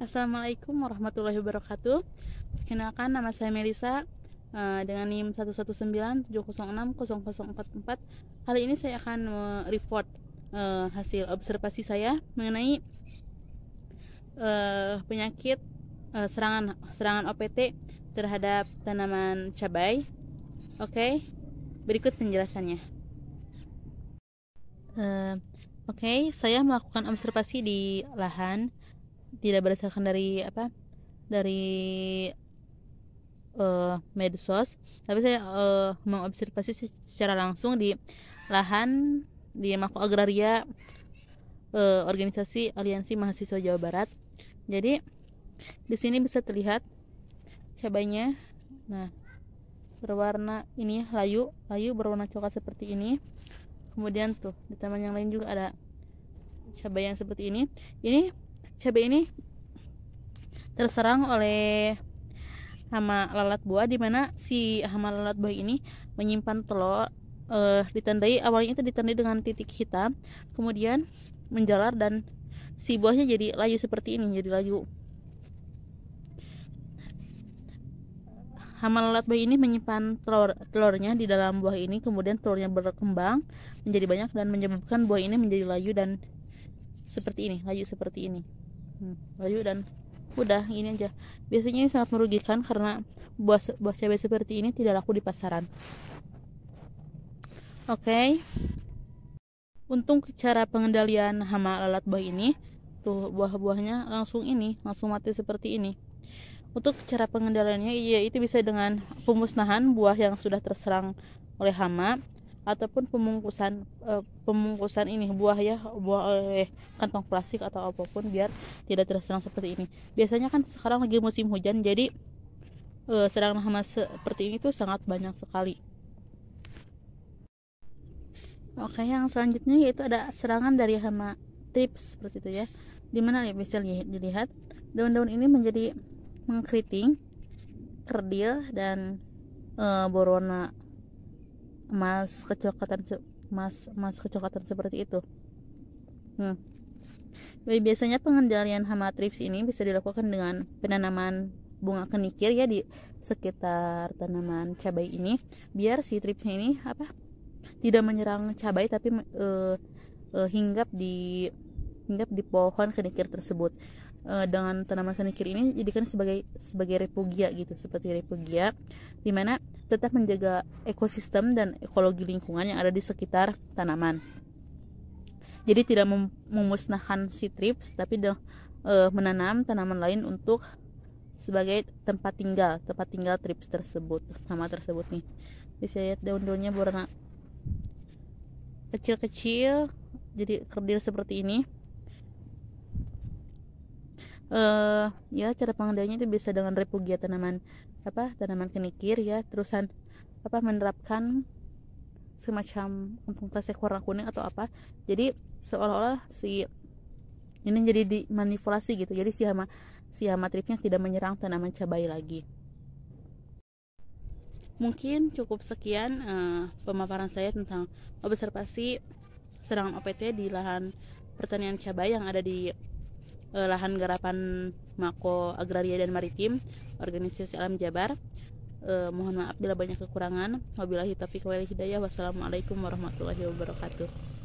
Assalamualaikum warahmatullahi wabarakatuh. Perkenalkan nama saya Melisa eh, dengan NIM 1197060044. Kali ini saya akan report eh, hasil observasi saya mengenai eh, penyakit serangan serangan OPT terhadap tanaman cabai. Oke. Berikut penjelasannya. Oke, saya melakukan observasi di lahan tidak berdasarkan dari apa dari uh, medsos tapi saya uh, mengobservasi secara langsung di lahan di Mako Agraria uh, organisasi Aliansi Mahasiswa Jawa Barat jadi di sini bisa terlihat cabainya nah berwarna ini layu layu berwarna coklat seperti ini kemudian tuh di taman yang lain juga ada cabai yang seperti ini ini cabai ini terserang oleh hama lalat buah di mana si hama lalat buah ini menyimpan telur eh, ditandai awalnya itu ditandai dengan titik hitam kemudian menjalar dan si buahnya jadi layu seperti ini jadi layu hama lalat buah ini menyimpan telur telurnya di dalam buah ini kemudian telurnya berkembang menjadi banyak dan menyebabkan buah ini menjadi layu dan seperti ini layu seperti ini layu hmm, dan udah ini aja biasanya ini sangat merugikan karena buah buah cabai seperti ini tidak laku di pasaran oke okay. untung cara pengendalian hama lalat buah ini tuh buah-buahnya langsung ini langsung mati seperti ini untuk cara pengendaliannya iya, itu bisa dengan pemusnahan buah yang sudah terserang oleh hama ataupun pemungkusan uh, pemungkusan ini buah ya buah oleh kantong plastik atau apapun biar tidak terserang seperti ini biasanya kan sekarang lagi musim hujan jadi uh, eh, serangan hama seperti ini tuh sangat banyak sekali oke yang selanjutnya yaitu ada serangan dari hama trips seperti itu ya dimana ya bisa dilihat daun-daun ini menjadi mengkriting kerdil dan uh, eh, borona mas kecoklatan mas mas kecoklatan seperti itu hmm. biasanya pengendalian hama trips ini bisa dilakukan dengan penanaman bunga kenikir ya di sekitar tanaman cabai ini biar si tripsnya ini apa tidak menyerang cabai tapi e, e, hinggap di hinggap di pohon kenikir tersebut e, dengan tanaman kenikir ini jadikan sebagai sebagai repugia gitu seperti repugia dimana tetap menjaga ekosistem dan ekologi lingkungan yang ada di sekitar tanaman. Jadi tidak memusnahkan si trips, tapi de, e, menanam tanaman lain untuk sebagai tempat tinggal, tempat tinggal trips tersebut, sama tersebut nih. Bisa lihat daun-daunnya berwarna kecil-kecil, jadi kerdil seperti ini. Uh, ya cara pengendalinya itu bisa dengan repugia tanaman apa tanaman kenikir ya terusan apa menerapkan semacam kampung plastik warna kuning atau apa jadi seolah-olah si ini jadi dimanipulasi gitu jadi si hama si hama tripnya tidak menyerang tanaman cabai lagi mungkin cukup sekian uh, pemaparan saya tentang observasi serangan OPT di lahan pertanian cabai yang ada di eh, lahan garapan Mako Agraria dan Maritim Organisasi Alam Jabar eh, mohon maaf bila banyak kekurangan wabillahi taufiq wal hidayah wassalamualaikum warahmatullahi wabarakatuh